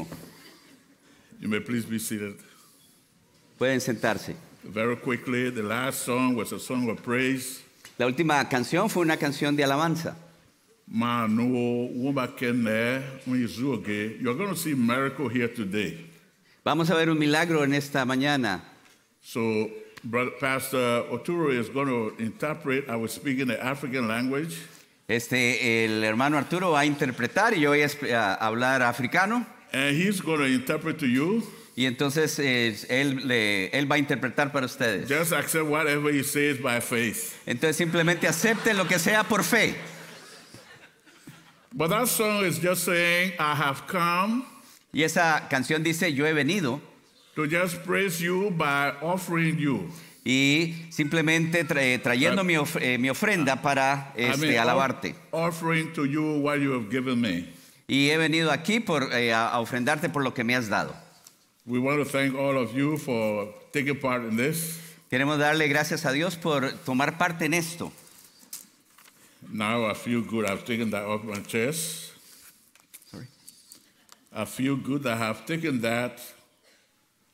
esto. You may please be seated. Pueden sentarse. Very quickly, the last song was a song of praise. La última canción fue una canción de alabanza. You're going to see miracle here today. Vamos a ver un milagro en esta mañana. So, Brother, Pastor Arturo is going to interpret. I will speak in the African language. Este, el hermano Arturo va a interpretar y yo voy a hablar africano. And he's going to interpret to you. Y entonces eh, él, le, él va a interpretar para ustedes. Just accept whatever he says by faith. Entonces simplemente acepte lo que sea por fe. But that song is just saying, I have come. Y esa canción dice, yo he venido. To just praise you by offering you. Y simplemente tra eh, trayendo uh, mi, of eh, mi, ofrenda para este, I mean, alabarte. Offering to you what you have given me. y he venido aquí por, eh, a ofrendarte por lo que me has dado. Queremos darle gracias a Dios por tomar parte en esto. ahora a few good. have taken that off my chest. Sorry. A few good. I have taken that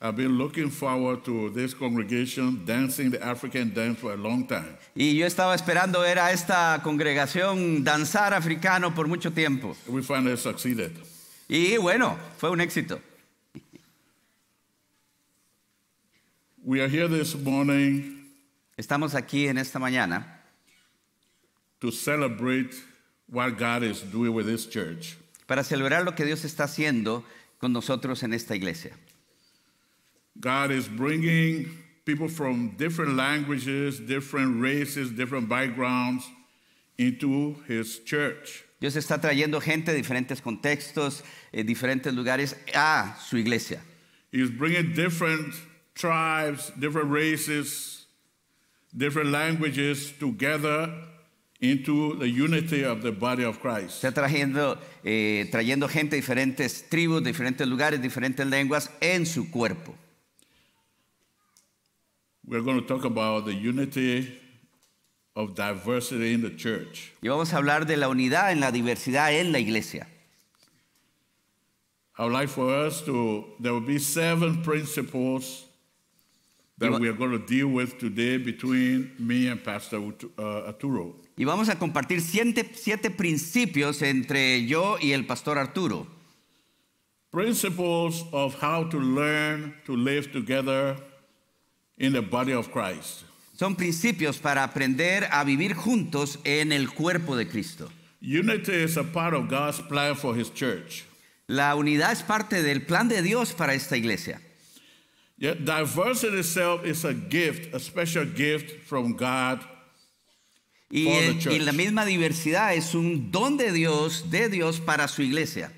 I've been looking forward to this congregation dancing the African dance for a long time. Y yo estaba esperando ver a esta congregación danzar africano por mucho tiempo. We finally succeeded. Y bueno, fue un éxito. We are here this morning. Estamos aquí en esta mañana. To celebrate what God is doing with this church. Para celebrar lo que Dios está haciendo con nosotros en esta iglesia. God is bringing people from different languages, different races, different backgrounds into his church. Dios está trayendo gente de diferentes contextos, de eh, diferentes lugares a su iglesia. He's bringing different tribes, different races, different languages together into the unity of the body of Christ. Está trayendo, eh, trayendo gente de diferentes tribus, diferentes lugares, diferentes lenguas en su cuerpo. We're going to talk about the unity of diversity in the church. Y vamos a hablar de la unidad en la diversidad en la iglesia. I would like for us to, there will be seven principles that we are going to deal with today between me and Pastor uh, Arturo. Y vamos a compartir siete, siete principios entre yo y el Pastor Arturo. Principles of how to learn to live together in the body of Christ. Son principios para aprender a vivir juntos en el cuerpo de Cristo. Unity is a part of God's plan for his church. La unidad es parte del plan de Dios para esta iglesia. Yet diversity itself is a gift, a special gift from God y, el, y la misma diversidad es un don de Dios, de Dios para su iglesia.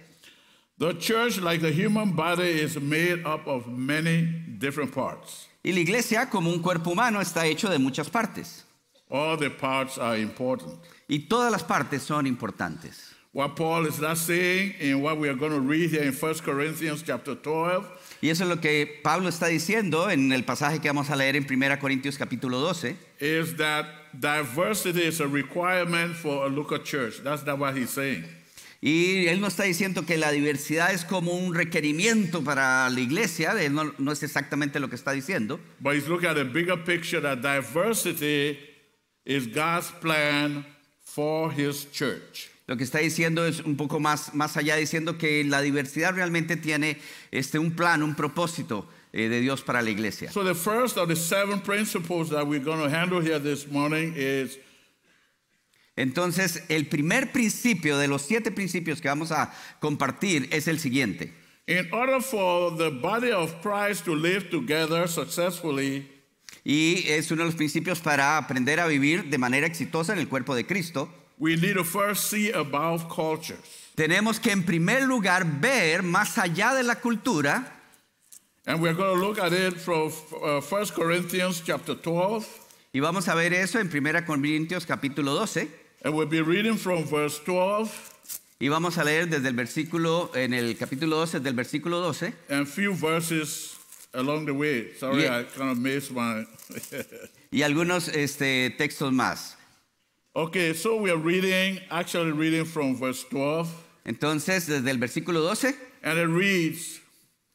The church, like the human body, is made up of many different parts. Y la iglesia, como un cuerpo humano, está hecho de muchas partes. All the parts are important. Y todas las partes son importantes. What Paul is not saying in what we are going to read here in 1 Corinthians chapter 12. Y eso es lo que Pablo está diciendo en el pasaje que vamos a leer en 1 Corintios capítulo 12. Is that diversity is a requirement for a local church. That's not what he's saying. Y él no está diciendo que la diversidad es como un requerimiento para la iglesia, él no, es exactamente lo que está diciendo. Lo que está diciendo es un poco más, más allá, diciendo que la diversidad realmente tiene este, un plan, un propósito eh, de Dios para la iglesia. So the first of the seven principles that we're going to handle here this morning entonces, el primer principio de los siete principios que vamos a compartir es el siguiente. order for the body of Christ to live together successfully, y es uno de los principios para aprender a vivir de manera exitosa en el cuerpo de Cristo. Tenemos que en primer lugar ver más allá de la cultura. Uh, y vamos a ver eso en 1 Corintios capítulo 12. And we'll be reading from verse 12. Y vamos a leer desde el versículo, en el capítulo 12, del versículo 12. And few verses along the way. Sorry, I kind of missed my. y algunos este, textos más. Okay, so we are reading, actually reading from verse 12. Entonces, desde el versículo 12. And it reads.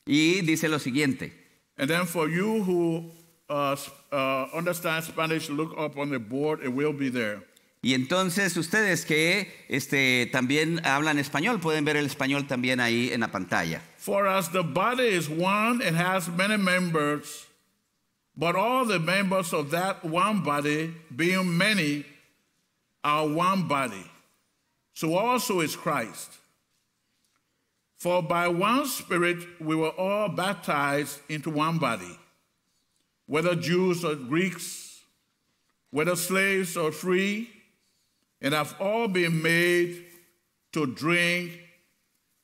Y dice lo siguiente. And then for you who uh, uh, understand Spanish, look up on the board, it will be there. Y entonces ustedes que este, también hablan español pueden ver el español también ahí en la pantalla. For as the body is one and has many members, but all the members of that one body, being many, are one body. So also is Christ. For by one Spirit we were all baptized into one body, whether Jews or Greeks, whether slaves or free and have all been made to drink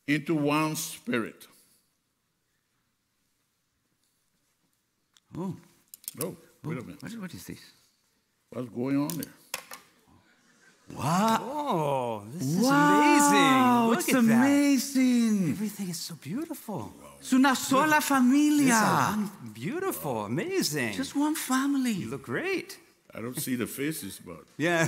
into one spirit. Oh. Oh, wait a oh, minute. What, what is this? What's going on there? Wow. Oh, this is amazing. Look it's amazing. That. Everything is so beautiful. Wow. Es una sola familia. It's beautiful, amazing. Just one family. You look great. I don't see the faces, but. Yeah.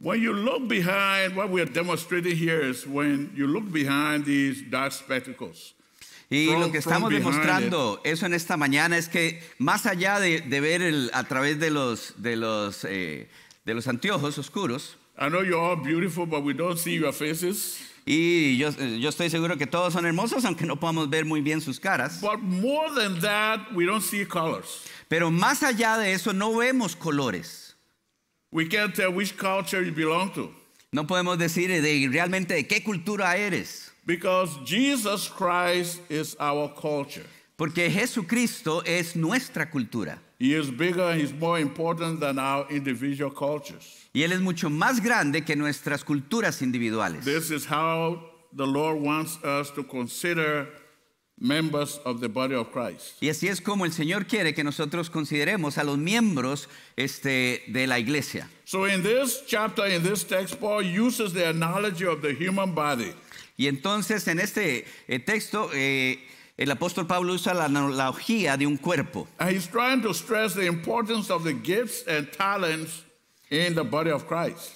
when you look behind, what we are demonstrating here is when you look behind these dark spectacles. Y from, lo que estamos demostrando it, eso en esta mañana es que más allá de, de ver el, a través de los, de los, eh, de los anteojos oscuros, I know you're beautiful, but we don't see your faces. Y yo, eh, yo estoy seguro que todos son hermosos, aunque no podamos ver muy bien sus caras. Pero más allá de eso, no vemos colores. No podemos decir de, realmente de qué cultura eres. Jesus Christ culture. Porque Jesucristo es nuestra cultura. He is bigger and he's more important than our individual cultures. Y él es mucho más grande que nuestras culturas individuales. This is how the Lord wants us to consider members of the body of Christ. Y así es como el Señor quiere que nosotros consideremos a los miembros este, de la iglesia. So in this chapter, in this text, Paul uses the analogy of the human body. Y entonces en este eh, texto eh, el apóstol Pablo usa la analogía de un cuerpo.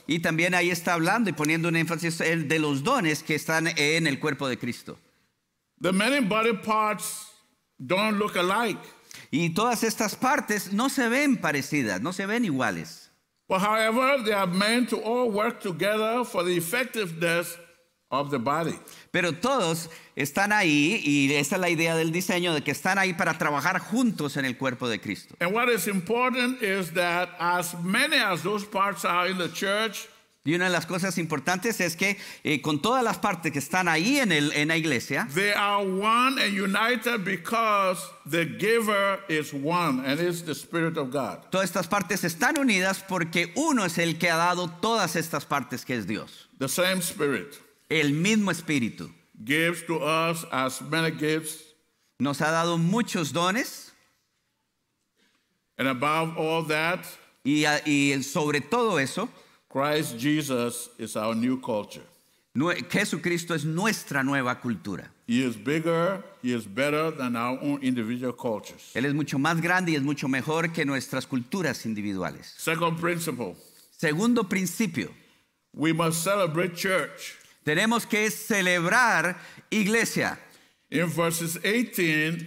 Y también ahí está hablando y poniendo un énfasis de los dones que están en el cuerpo de Cristo. Y todas estas partes no se ven parecidas, no se ven iguales the body. Pero todos están ahí y esta es la idea del diseño de que están ahí para trabajar juntos en el cuerpo de Cristo. And what is important is that as many as those parts are in the church, y una de las cosas importantes es que eh, con todas las partes que están ahí en, el, en la iglesia, they are one united because the giver is one and the spirit of God. Todas estas partes están unidas porque uno es el que ha dado todas estas partes que es Dios. The same spirit. El mismo Espíritu gives to us as many gifts. Nos ha dado muchos dones. And above all that, y, y sobre todo eso, Christ Jesus is our new culture. Jesucristo es nuestra nueva cultura. He is bigger, he is better than our own individual cultures. Él es mucho más grande y es mucho mejor que nuestras culturas individuales. Second principle. Segundo principio. We must celebrate church. Tenemos que celebrar iglesia. In verses 18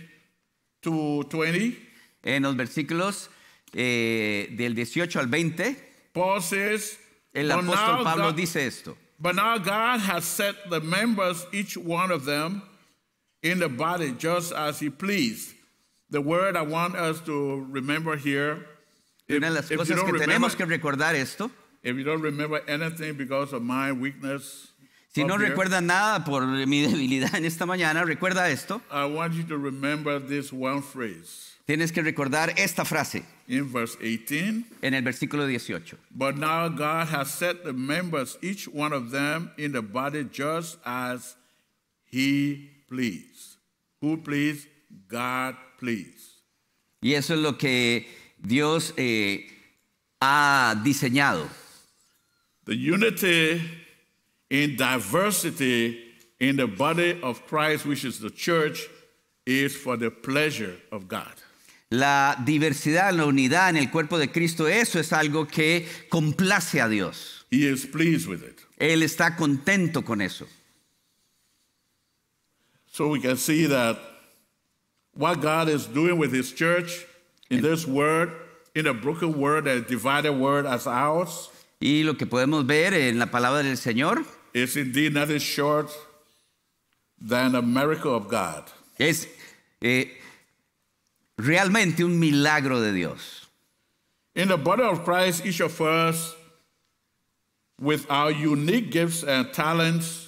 to 20, en los versículos eh, del 18 al 20, Paul says, el apóstol Pablo God, dice esto. But now God has set the members, each one of them, in the body just as he pleased. The word I want us to remember here. If, Una de las cosas que remember, tenemos que recordar esto. If you don't remember anything because of my weakness, Si no here, nada por mi debilidad en esta mañana, recuerda esto. I want you to remember this one phrase. Tienes que recordar esta frase. In verse 18, en el versículo 18. But now God has set the members, each one of them, in the body just as He pleased. Who pleased? God pleased. Y eso es lo que Dios eh, ha diseñado. The unity in diversity in the body of Christ, which is the church, is for the pleasure of God. La diversidad, la unidad en el cuerpo de Cristo, eso es algo que complace a Dios. He is pleased with it. Él está contento con eso. So we can see that what God is doing with His church in this world, in a broken world, a divided world as ours. Y lo que podemos ver en la palabra del Señor is indeed nothing short than a miracle of God. Es eh, realmente un milagro de Dios. In the body of Christ, each of us, with our unique gifts and talents,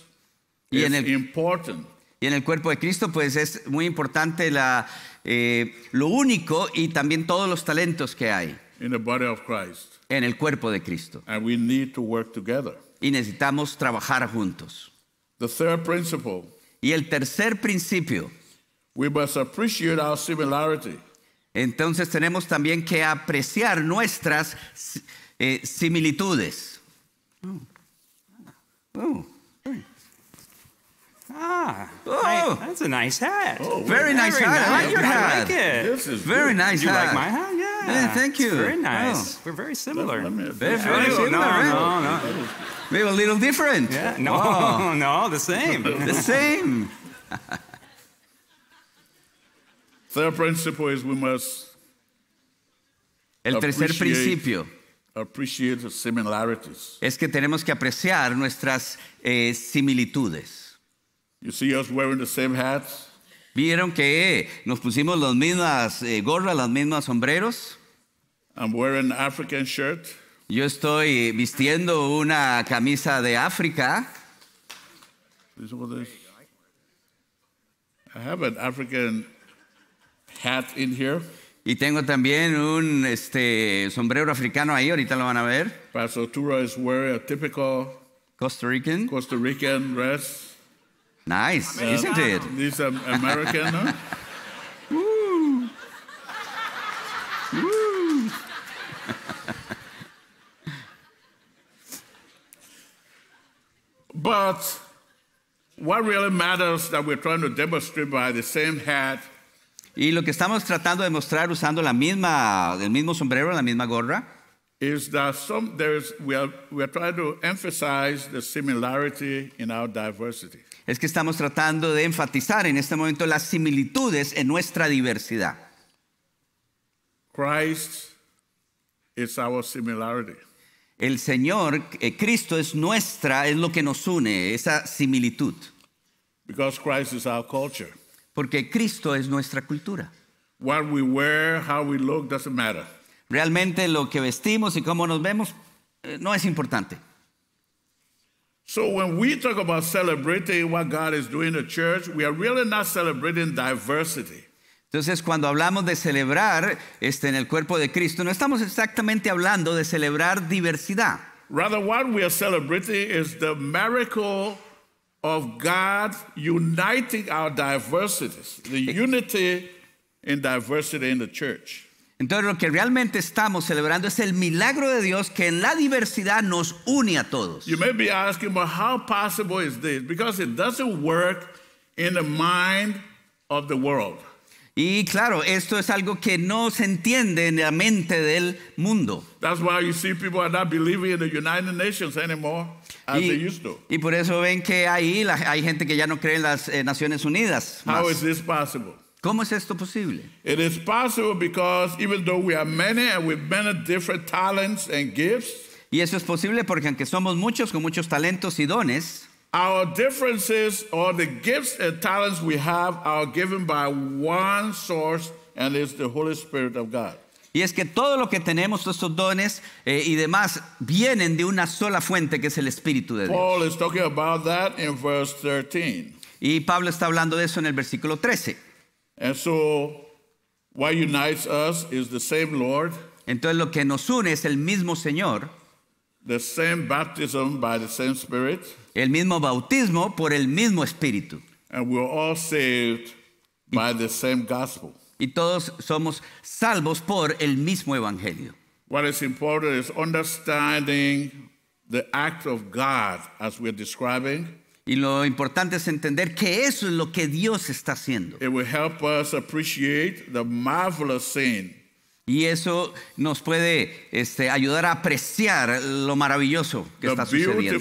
y is el, important. Y en el cuerpo de Cristo, pues es muy importante la, eh, lo único y también todos los talentos que hay. In the body of Christ. En el cuerpo de Cristo. And we need to work together. y necesitamos trabajar juntos. The third principle. Y el tercer principio. We must appreciate our similarity. Entonces tenemos también que apreciar nuestras eh, similitudes. Oh. Oh. oh. Ah, oh. that's a nice hat. Oh, very nice hat. I like your hat. This is Very good. nice you like my hat? Yeah, thank you. Very oh. nice. Oh. We're very similar. very, very similar, no, right? No, no. are a little different. Yeah, no, oh. no, the same. the same. Third principle is we must El tercer principio appreciate similarities. es que tenemos que apreciar nuestras eh, similitudes. You see us wearing the same hats? Vieron que nos pusimos las mismas eh, gorras, las mismas sombreros. I'm wearing African shirt. Yo estoy vistiendo una camisa de África. I have an African hat in here. Y tengo también un este, sombrero africano ahí, ahorita lo van a ver. Pastor Tura is wearing a typical Costa Rican. Costa Rican dress. Nice, uh, isn't it? He's an American, huh? Woo! Woo! but what really matters that we're trying to demonstrate by the same hat Y lo que estamos tratando de mostrar usando la misma, el mismo sombrero, la misma gorra, is that some, there is, we, are, we are trying to emphasize the similarity in our diversity. es que estamos tratando de enfatizar en este momento las similitudes en nuestra diversidad. El Señor, eh, Cristo es nuestra, es lo que nos une, esa similitud. Porque Cristo es nuestra cultura. Realmente lo que vestimos y cómo nos vemos eh, no es importante. So when we talk about celebrating what God is doing in the church, we are really not celebrating diversity. Entonces, cuando hablamos de celebrar este, en el cuerpo de Cristo, no estamos exactamente hablando de celebrar diversidad. Rather, what we are celebrating is the miracle of God uniting our diversities, the eh. unity in diversity in the church. Entonces lo que realmente estamos celebrando es el milagro de Dios que en la diversidad nos une a todos. You may be asking, but how possible is this? Because it doesn't work in the mind of the world. Y claro, esto es algo que no se entiende en la mente del mundo. That's why you see people are not believing in the United Nations anymore. As y, they used to. y por eso ven que ahí hay gente que ya no cree en las eh, Naciones Unidas. How is this possible? ¿Cómo es esto posible? It is possible because even though we are many and with many different talents and gifts, y eso es posible porque aunque somos muchos con muchos talentos y dones, our differences or the gifts and talents we have are given by one source and it's the Holy Spirit of God. Y es que todo lo que tenemos, estos dones eh, y demás, vienen de una sola fuente que es el Espíritu de Dios. Paul is talking about that in verse 13. Y Pablo está hablando de eso en el versículo 13. And so what unites us is the same Lord. Entonces lo que nos une es el mismo Señor. The same baptism by the same Spirit. El mismo bautismo por el mismo Espíritu. And we're all saved y, by the same gospel. Y todos somos salvos por el mismo evangelio. What is important is understanding the act of God as we're describing. Y lo importante es entender que eso es lo que Dios está haciendo. Y eso nos puede este, ayudar a apreciar lo maravilloso que está sucediendo.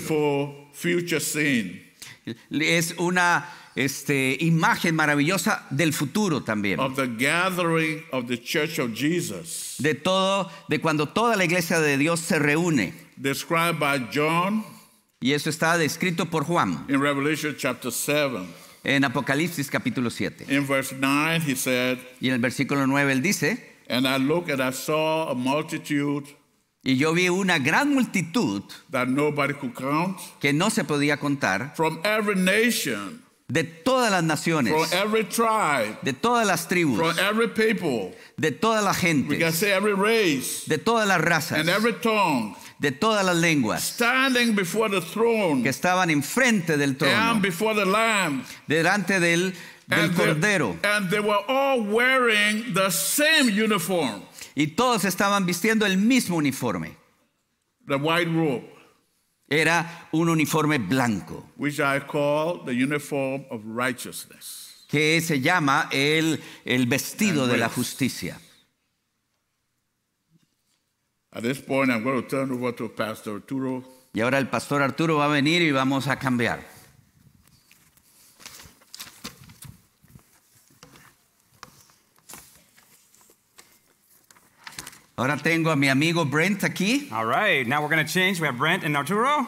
Es una este, imagen maravillosa del futuro también. De todo, de cuando toda la iglesia de Dios se reúne. Described by John y eso está descrito por Juan. En Apocalipsis capítulo 7. y en el versículo 9 él dice, y yo vi una gran multitud que no se podía contar de todas las naciones, de todas las tribus, de toda la gente, de todas las razas, and every tongue, de todas las lenguas que estaban enfrente del trono, lamb, delante del, cordero. y todos estaban vistiendo el mismo uniforme. white robe, Era un uniforme blanco. Que se llama el, el vestido de la justicia. At this point, I'm going to turn over to Pastor Arturo. Y ahora el pastor Arturo va a venir y vamos a cambiar. Ahora tengo a mi amigo Brent aquí. All right, now we're going to change. We have Brent and Arturo.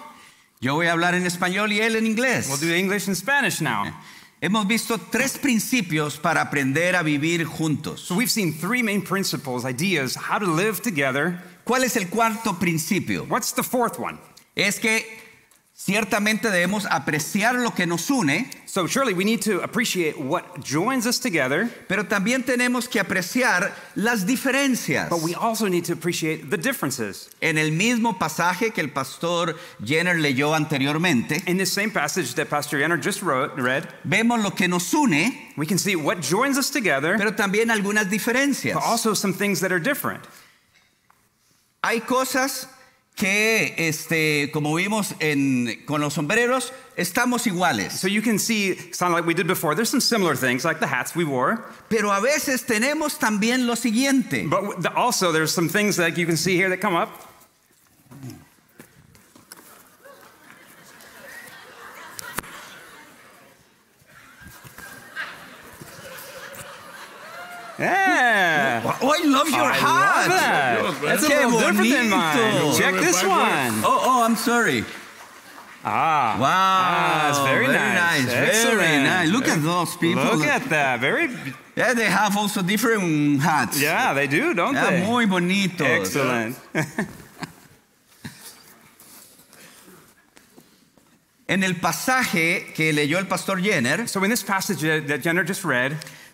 Yo voy a hablar en español y él en inglés. We'll do English and Spanish now. Hemos visto tres principios para aprender a vivir juntos. So we've seen three main principles, ideas, how to live together. ¿Cuál es el cuarto principio? What's the fourth one? Es que ciertamente debemos apreciar lo que nos une. So surely we need to appreciate what joins us together. Pero también tenemos que apreciar las diferencias. But we also need to appreciate the differences. En el mismo pasaje que el pastor Jenner leyó anteriormente. In the same passage that Pastor Jenner just wrote, read. Vemos lo que nos une. We can see what joins us together. Pero también algunas diferencias. But also some things that are different. Hay cosas que, este, como vimos en, con los sombreros, estamos iguales. So you can see, sound like we did before, there's some similar things, like the hats we wore. Pero a veces tenemos también lo siguiente. But also, there's some things that you can see here that come up. Yeah. Oh, I love your I hat. Love that. That's okay, a little different than mine. Check this one. Oh, oh, I'm sorry. Ah. Wow. Ah, it's very, very nice. nice. Very nice. Look at those people. Look at that. Very. Yeah, they have also different hats. Yeah, they do, don't yeah, they? Muy bonito. Excellent. en el pasaje que leyó el pastor Jenner. So in this passage that Jenner just read.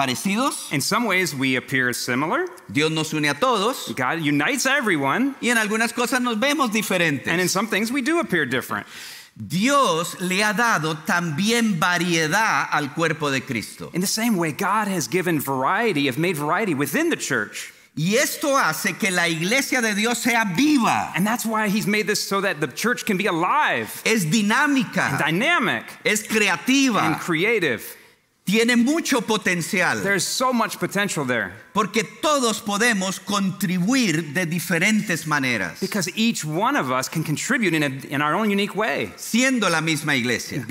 parecidos. In some ways we appear similar. Dios nos une a todos. God unites everyone. Y en algunas cosas nos vemos diferentes. And in some things we do appear different. Dios le ha dado también variedad al cuerpo de Cristo. In the same way God has given variety, have made variety within the church. Y esto hace que la iglesia de Dios sea viva. And that's why he's made this so that the church can be alive. Es dinámica. And dynamic. Es creativa. And creative. Tiene mucho potencial. Porque todos podemos contribuir de diferentes maneras. Siendo la misma iglesia.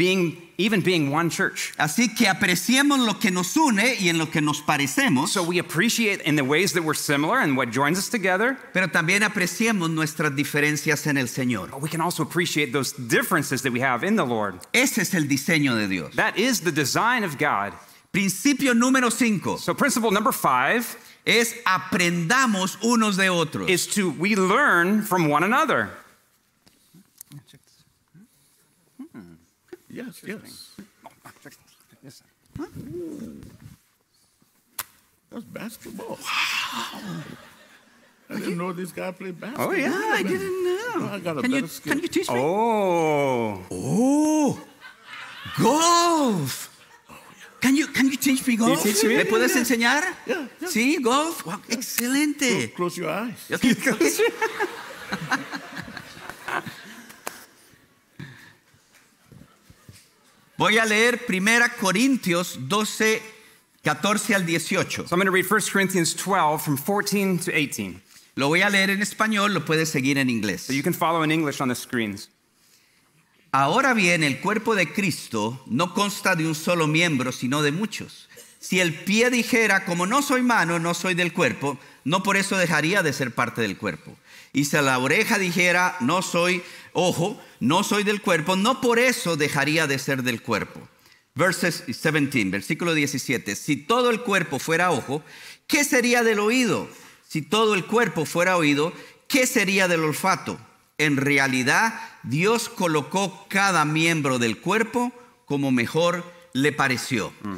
even being one church. Así que apreciemos lo que nos une y en lo que nos parecemos. So we appreciate in the ways that we're similar and what joins us together. Pero también apreciemos nuestras diferencias en el Señor. But we can also appreciate those differences that we have in the Lord. Ese es el diseño de Dios. That is the design of God. Principio número So principle number 5 es aprendamos unos de otros. Is to we learn from one another. Yes, yes. That's basketball. Wow. I didn't know this guy played basketball. Oh yeah, I, didn't know. I got a can better you, skill. Can you teach me? Oh, oh, golf. Can you can you teach me golf? You teach me? ¿Me puedes enseñar? Yeah, yeah. Sí, golf. Wow, excelente. Close, close your eyes. Okay, close your eyes. Voy a leer 1 Corintios 12, 14 al 18. I'm read 1 Corinthians 12 from 14 to 18. Lo voy a leer en español, lo puedes seguir en inglés. Ahora bien, el cuerpo de Cristo no consta de un solo miembro, sino de muchos. Si el pie dijera, como no soy mano, no soy del cuerpo, no por eso dejaría de ser parte del cuerpo. Y si la oreja dijera, no soy ojo, no soy del cuerpo, no por eso dejaría de ser del cuerpo. Verses 17, versículo 17. Si todo el cuerpo fuera ojo, ¿qué sería del oído? Si todo el cuerpo fuera oído, ¿qué sería del olfato? En realidad, Dios colocó cada miembro del cuerpo como mejor le pareció. Mm.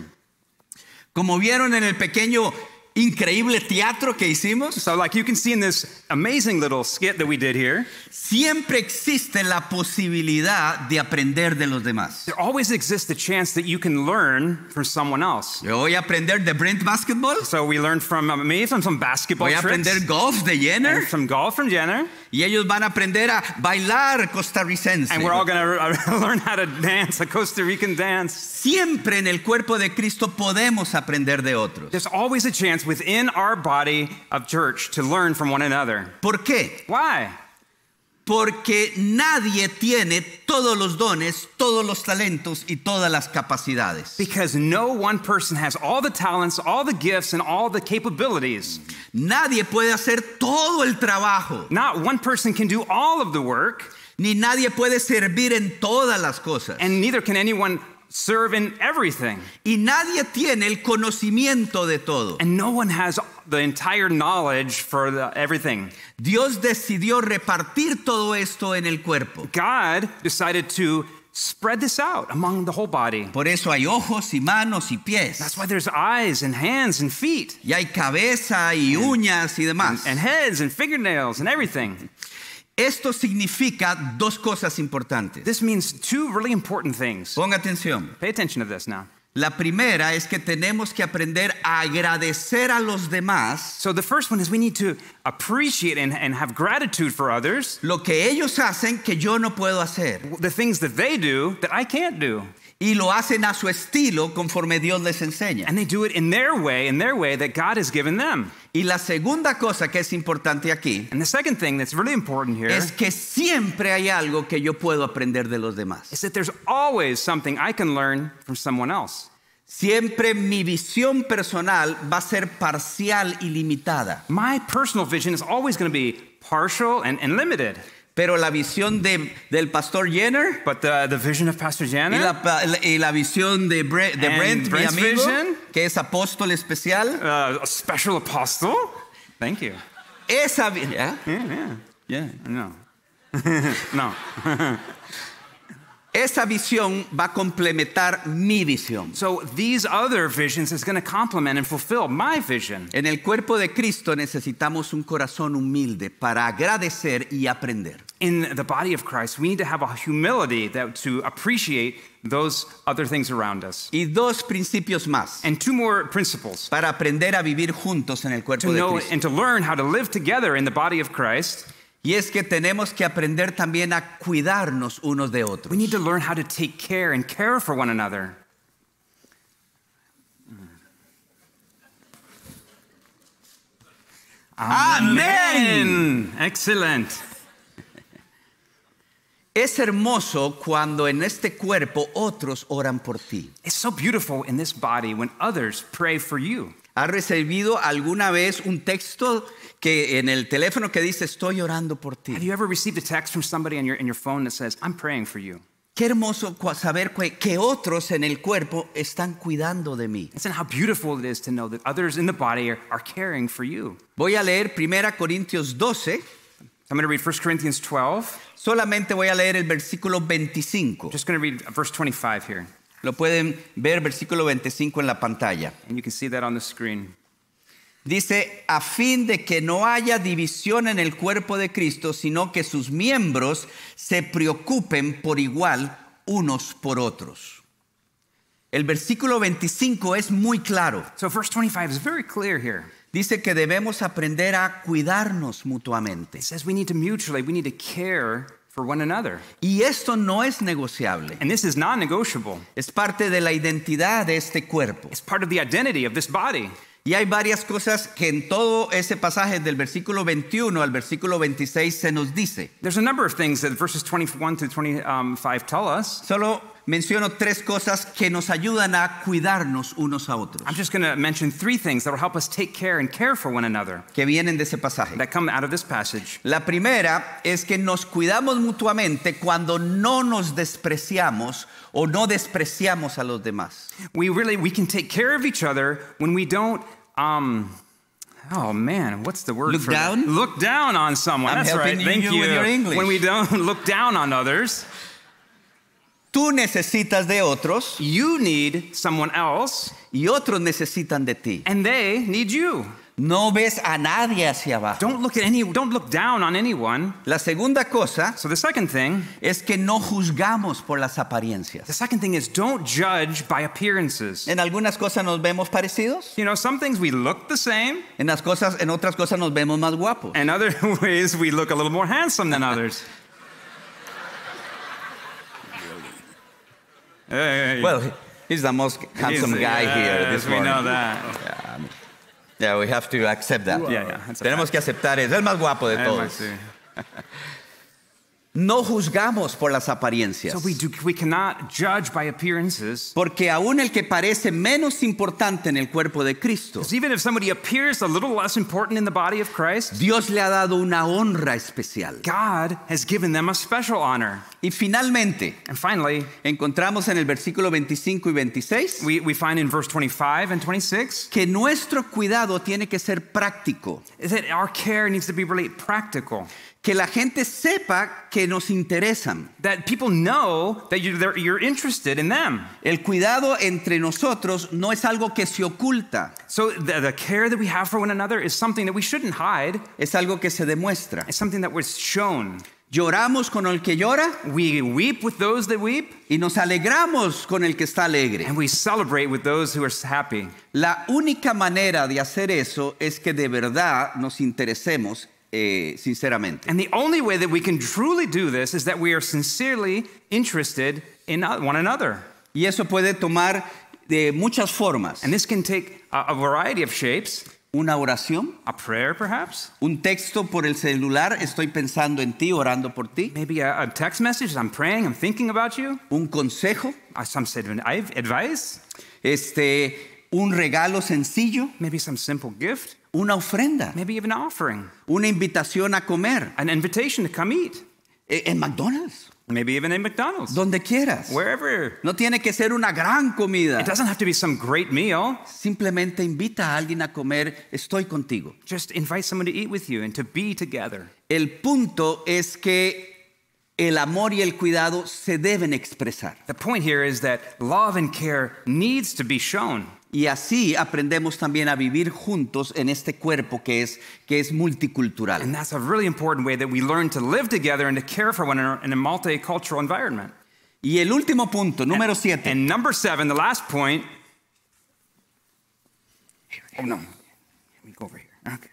Como vieron en el pequeño increíble teatro que hicimos. So, like you can see in this amazing little skit that we did here, Siempre existe la posibilidad de aprender de los demás. there always exists the chance that you can learn from someone else. Yo voy a aprender de Brent Basketball. So we learned from uh, me from some basketball Voy a aprender golf de Jenner. and from golf from Jenner. Y ellos van a aprender a bailar costarricense. And we're all going to learn how to dance a Costa Rican dance. Siempre en el cuerpo de Cristo podemos aprender de otros. There's always a chance within our body of church to learn from one another. ¿Por qué? Why? porque nadie tiene todos los dones, todos los talentos y todas las capacidades. Because no one person has all the talents, all the gifts and all the capabilities. Nadie puede hacer todo el trabajo. Not one person can do all of the work. Ni nadie puede servir en todas las cosas. And neither can anyone serve in everything. Y nadie tiene el conocimiento de todo. And no one has the entire knowledge for the, everything. Dios decidió repartir todo esto en el cuerpo. God decided to spread this out among the whole body. Por eso hay ojos y manos y pies. That's why there's eyes and hands and feet. Y hay cabeza y uñas y demás. And, and heads and fingernails and everything. Esto significa dos cosas importantes. This means two really important things. Ponga atención. Pay attention to this now. La primera es que tenemos que aprender a agradecer a los demás. So the first one is we need to appreciate and, and, have gratitude for others. Lo que ellos hacen que yo no puedo hacer. The things that they do that I can't do. y lo hacen a su estilo conforme Dios les enseña. And they do it in their way, in their way that God has given them. Y la segunda cosa que es importante aquí And the second thing that's really important here es que siempre hay algo que yo puedo aprender de los demás. is that there's always something I can learn from someone else. Siempre mi visión personal va a ser parcial y limitada. My personal vision is always going to be partial and, and limited. Pero la visión de, del pastor Jenner. But the, the vision of Pastor Jenner. Y la, y la visión de, Bre, de Brent, mi amigo, vision, que es apóstol especial. Uh, a special apostle. Thank you. Esa. Yeah. Yeah, yeah. yeah. No. no. Esa visión va a complementar mi visión. So these other visions is going to complement and fulfill my vision. En el cuerpo de Cristo necesitamos un corazón humilde para agradecer y aprender. In the body of Christ, we need to have a humility that, to appreciate those other things around us. Y dos principios más. And two more principles. Para aprender a vivir juntos en el cuerpo to de know Cristo. and to learn how to live together in the body of Christ. Y es que tenemos que aprender también a cuidarnos unos de otros. We need to learn how to take care and care for one another. Amén. Excellent. Es hermoso cuando en este cuerpo otros oran por ti. It's so beautiful in this body when others pray for you. ¿Has recibido alguna vez un texto que en el teléfono que dice estoy orando por ti? Have you ever received a text from somebody in your in your phone that says I'm praying for you? Qué hermoso saber que otros en el cuerpo están cuidando de mí. Listen how beautiful it is to know that others in the body are, are caring for you. Voy a leer 1 Corintios 12. I'm going to read 1 Corinthians 12. Solamente voy a leer el versículo 25. I'm just going to read verse 25 here. Lo pueden ver, versículo 25 en la pantalla. you can see that on the screen. Dice, a fin de que no haya división en el cuerpo de Cristo, sino que sus miembros se preocupen por igual unos por otros. El versículo 25 es muy claro. So verse 25 is very clear here. Dice que debemos aprender a cuidarnos mutuamente. we need mutually, we need to care for one another. Y esto no es negociable. And this is non negotiable. Es parte de la identidad de este cuerpo. It's part of the identity of this body. Y hay varias cosas que en todo ese pasaje del versículo 21 al versículo 26 se nos dice. There's a number of things that verses 21 to 25 tell us. Solo menciono tres cosas que nos ayudan a cuidarnos unos a otros. I'm just going to mention three things that will help us take care and care for one another. Que vienen de ese pasaje. That come out of this passage. La primera es que nos cuidamos mutuamente cuando no nos despreciamos o no despreciamos a los demás. We really we can take care of each other when we don't um, Oh man, what's the word look down? Look down on someone. I'm That's right. You Thank you. you. When we don't look down on others. Tú necesitas de otros. You need someone else. Y otros necesitan de ti. And they need you. No ves a nadie hacia abajo. Don't look at any, don't look down on anyone. La segunda cosa so the second thing, es que no juzgamos por las apariencias. The second thing is don't judge by appearances. En algunas cosas nos vemos parecidos. You know, some things we look the same. En las cosas, en otras cosas nos vemos más guapos. other ways we look a little more handsome than others. yeah, well, he's the most handsome he's, guy here this we morning. know that. Yeah, we have to accept that. Yeah, yeah. Tenemos que aceptar es El más guapo de todos. No juzgamos por las apariencias. So we do, we cannot judge by appearances. Porque aún el que parece menos importante en el cuerpo de Cristo, even if somebody appears a little less important in the body of Christ, Dios le ha dado una honra especial. God has given them a special honor. Y finalmente, and finally, encontramos en el versículo 25 y 26, we, we find in verse 25 and 26, que nuestro cuidado tiene que ser práctico. That our care needs to be really practical. que la gente sepa que nos interesan. That people know that you're, you're interested in them. El cuidado entre nosotros no es algo que se oculta. So the, care that we have for one another is something that we shouldn't hide. Es algo que se demuestra. It's something that was shown. Lloramos con el que llora. We weep with those that weep. Y nos alegramos con el que está alegre. And we celebrate with those who are happy. La única manera de hacer eso es que de verdad nos interesemos eh, sinceramente. And the only way that we can truly do this is that we are sincerely interested in one another. Y eso puede tomar de muchas formas. And this can take a, a variety of shapes. Una oración. A prayer, perhaps. Un texto por el celular. Estoy pensando en ti, orando por ti. Maybe a, a text message. I'm praying. I'm thinking about you. Un consejo. Uh, some advice. Este, un regalo sencillo. Maybe some simple gift. Una ofrenda. Maybe even an offering. Una invitación a comer. An invitation to come eat. En McDonald's. Maybe even in McDonald's. Donde quieras. Wherever. No tiene que ser una gran comida. It doesn't have to be some great meal. Simplemente invita a alguien a comer, estoy contigo. Just invite someone to eat with you and to be together. El punto es que el amor y el cuidado se deben expresar. The point here is that love and care needs to be shown. Y así aprendemos también a vivir juntos en este cuerpo que es, que es multicultural. And that's a really important way that we learn to live together and to care for one another in a multicultural environment. Y el último punto, número siete. And number seven, the last point. Oh no, let me go over here. Okay.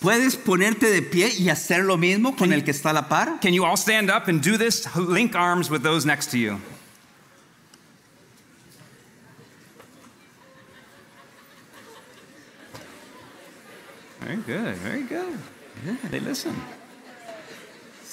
¿Puedes ponerte de pie y hacer lo mismo con el que está a la par? Can you all stand up and do this? Link arms with those next to you. Very good, very good. Yeah, they listen.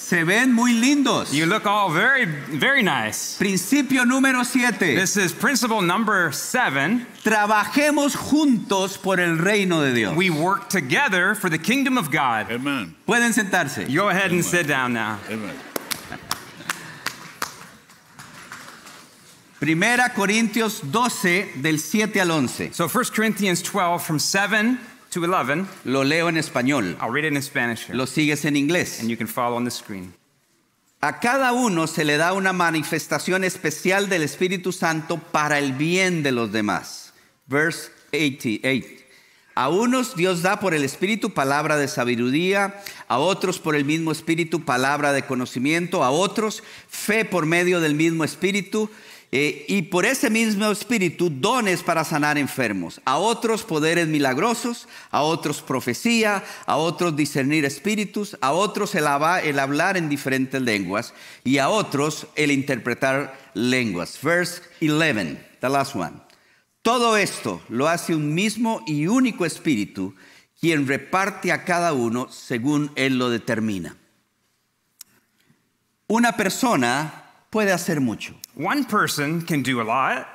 Se ven muy lindos. You look all very, very nice. Principio número siete. This is principle number seven. Trabajemos juntos por el reino de Dios. We work together for the kingdom of God. Amen. Pueden sentarse. Go ahead Amen. and sit down now. Amen. Primera Corintios 12 del 7 al 11. So 1 Corinthians 12 from 7 Lo leo en español. Lo sigues en inglés. And you can follow on the screen. A cada uno se le da una manifestación especial del Espíritu Santo para el bien de los demás. Verse 88. A unos Dios da por el Espíritu palabra de sabiduría, a otros por el mismo Espíritu palabra de conocimiento, a otros fe por medio del mismo Espíritu eh, y por ese mismo espíritu dones para sanar enfermos, a otros poderes milagrosos, a otros profecía, a otros discernir espíritus, a otros el, hablar en diferentes lenguas y a otros el interpretar lenguas. Verse 11, the last Todo esto lo hace un mismo y único espíritu, quien reparte a cada uno según él lo determina. Una persona puede hacer mucho. One person can do a lot.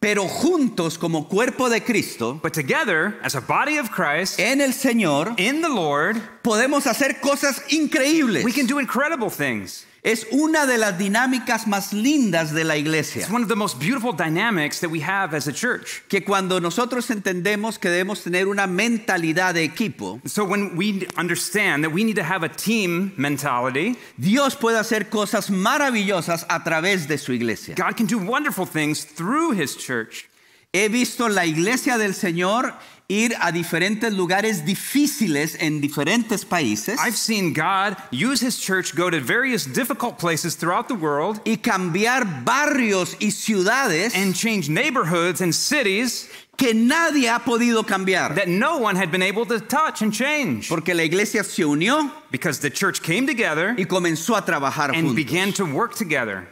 Pero juntos como cuerpo de Cristo, but together as a body of Christ, en el Señor, in the Lord, podemos hacer cosas increíbles. We can do incredible things. Es una de las dinámicas más lindas de la iglesia. It's one of the most beautiful dynamics that we have as a church. Que cuando nosotros entendemos que debemos tener una mentalidad de equipo. So when we understand that we need to have a team mentality, Dios puede hacer cosas maravillosas a través de su iglesia. God can do wonderful things through his church he visto la iglesia del Señor ir a diferentes lugares difíciles en diferentes países. I've seen God use his church go to various difficult places throughout the world y cambiar barrios y ciudades and change neighborhoods and cities que nadie ha podido cambiar. That no one had been able to touch and change. Porque la iglesia se unió because the church came together y comenzó a trabajar and juntos. began to work together.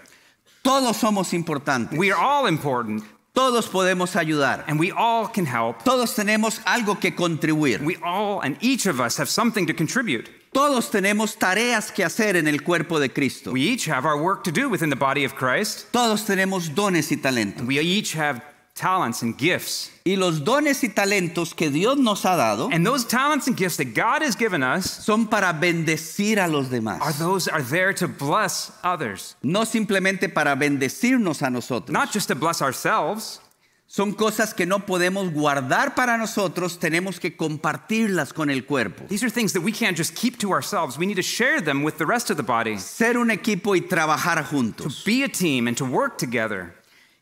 Todos somos importantes. We are all important. Todos podemos ayudar. And we all can help. Todos tenemos algo que contribuir. We all and each of us have something to contribute. Todos tenemos tareas que hacer en el cuerpo de Cristo. We each have our work to do within the body of Christ. Todos tenemos dones y talentos. We each have talents and gifts. Y los dones y talentos que Dios nos ha dado and those talents and gifts that God has given us son para bendecir a los demás. Are those are there to bless others. No simplemente para bendecirnos a nosotros. Not just to bless ourselves. Son cosas que no podemos guardar para nosotros, tenemos que compartirlas con el cuerpo. These are things that we can't just keep to ourselves. We need to share them with the rest of the body. Ser un equipo y trabajar juntos. To be a team and to work together.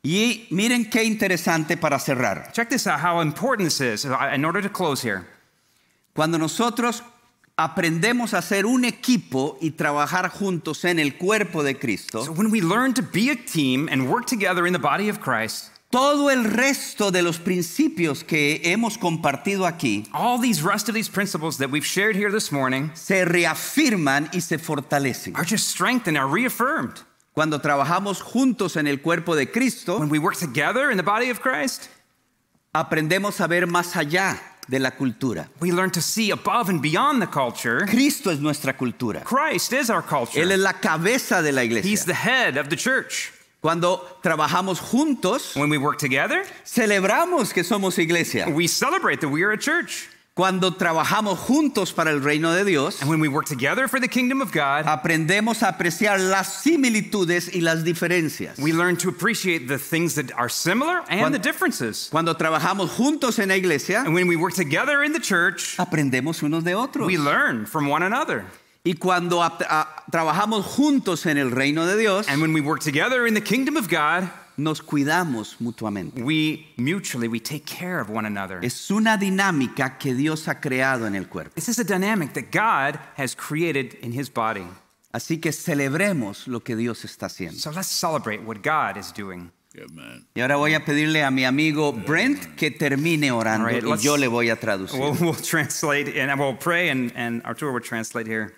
Y miren qué interesante para cerrar. Check this out how important this is uh, in order to close here. Cuando nosotros aprendemos a ser un equipo y trabajar juntos en el cuerpo de Cristo. So when we learn to be a team and work together in the body of Christ, todo el resto de los principios que hemos compartido aquí All these rest of these principles that we've shared here this morning se reafirman y se fortalecen. Are just strengthened, are reaffirmed. Cuando trabajamos juntos en el cuerpo de Cristo, aprendemos a ver más allá de la cultura. Cristo es nuestra cultura. Él es la cabeza de la iglesia. church. Cuando trabajamos juntos, when we work together, celebramos que somos iglesia. celebrate church. Cuando trabajamos juntos para el reino de Dios, And when we work together for the kingdom of God, aprendemos a apreciar las similitudes y las diferencias. we learn to appreciate the things that are similar and the differences. Cuando trabajamos juntos en la iglesia, And when we work together in the church, aprendemos unos de otros. we learn from one another. Y cuando a- trabajamos juntos en el reino de Dios, And when we work together in the kingdom of God, Nos cuidamos mutuamente. We mutually we take care of one another. Es una dinámica que Dios ha creado en el cuerpo. This is a dynamic that God has created in his body. Así que celebremos lo que Dios está haciendo. So let's celebrate what God is doing. Amen. Y ahora voy a pedirle a mi amigo Brent que termine orando right, y yo le voy a traducir. We'll, we'll, translate and we'll pray and, and Arturo will translate here.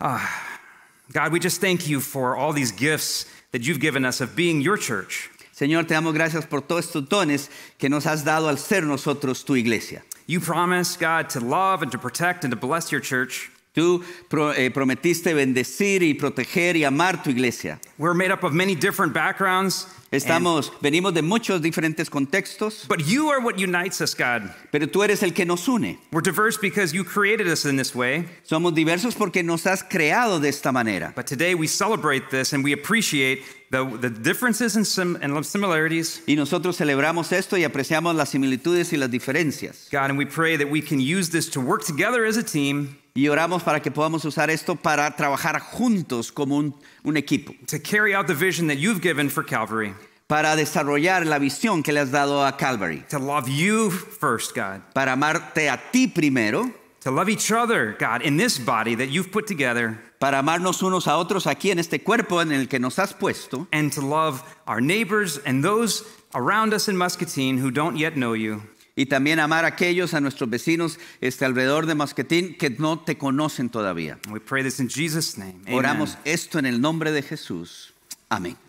Ah, God, we just thank you for all these gifts that you've given us of being your church. Señor, te damos gracias por todos estos dones que nos has dado al ser nosotros tu iglesia. You promise, God, to love and to protect and to bless your church. Tú pro, eh, prometiste bendecir y proteger y amar tu iglesia. We're made up of many different backgrounds. Estamos, and, venimos de muchos diferentes contextos. But you are what unites us, God. Pero tú eres el que nos une. We're diverse because you created us in this way. Somos diversos porque nos has creado de esta manera. But today we celebrate this and we appreciate the, the differences and, sim, and similarities. Y nosotros celebramos esto y apreciamos las similitudes y las diferencias. God, and we pray that we can use this to work together as a team. Y oramos para que podamos usar esto para trabajar juntos como un, un equipo. To carry out the vision that you've given for Calvary. Para desarrollar la visión que le has dado a Calvary. To love you first, God. Para amarte a ti primero. To love each other, God, in this body that you've put together. Para amarnos unos a otros aquí en este cuerpo en el que nos has puesto. And to love our neighbors and those around us in Muscatine who don't yet know you. y también amar a aquellos, a nuestros vecinos este, alrededor de Mosquetín que no te conocen todavía. We pray this in Jesus name. Oramos esto en el nombre de Jesús. Amén.